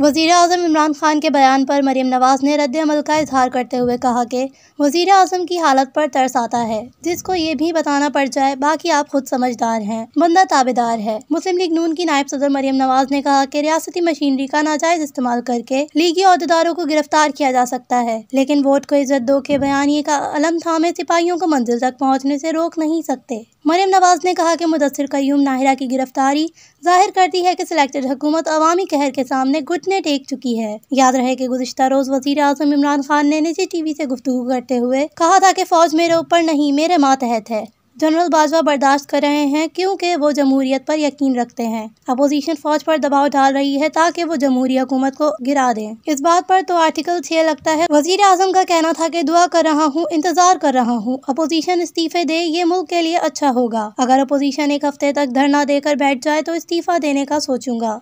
वजीर अजम इमरान खान के बयान पर मरीम नवाज़ ने रद्दमल का इजहार करते हुए कहा कि वजीर अजम की हालत पर तरस आता है जिसको ये भी बताना पड़ जाए बाकी आप खुद समझदार हैं बंदा ताबेदार है मुस्लिम लीग नून की नायब सदर मरीम नवाज़ ने कहा कि रियासती मशीनरी का नाजायज इस्तेमाल करके लीगी अहदेदारों को गिरफ्तार किया जा सकता है लेकिन वोट को इज्जत दो के ये का अलम थामे सिपाहियों को मंजिल तक पहुँचने ऐसी रोक नहीं सकते मरीम नवाज ने कहा की मुदसर कयूम नाहरा की गिरफ्तारी जाहिर करती है की सिलेक्टेड हुकूमत अवामी कहर के सामने गुट अपने टेक चुकी है याद रहे की गुजशत रोज वजीर आजम इमरान खान ने निजी टीवी ऐसी गुफ्तु करते हुए कहा था की फौज मेरे ऊपर नहीं मेरे मातहत है जनरल बाजवा बर्दाश्त कर रहे हैं क्योंकि वो जमहूरियत पर यकीन रखते हैं अपोजिशन फौज पर दबाव डाल रही है ताकि वो जमहूरी हुकूमत को गिरा दें इस बात पर तो आर्टिकल छह लगता है वजीर आजम का कहना था कि दुआ कर रहा हूँ इंतजार कर रहा हूँ अपोजिशन इस्तीफे दे ये मुल्क के लिए अच्छा होगा अगर अपोजिशन एक हफ्ते तक धरना देकर बैठ जाए तो इस्तीफा देने का सोचूंगा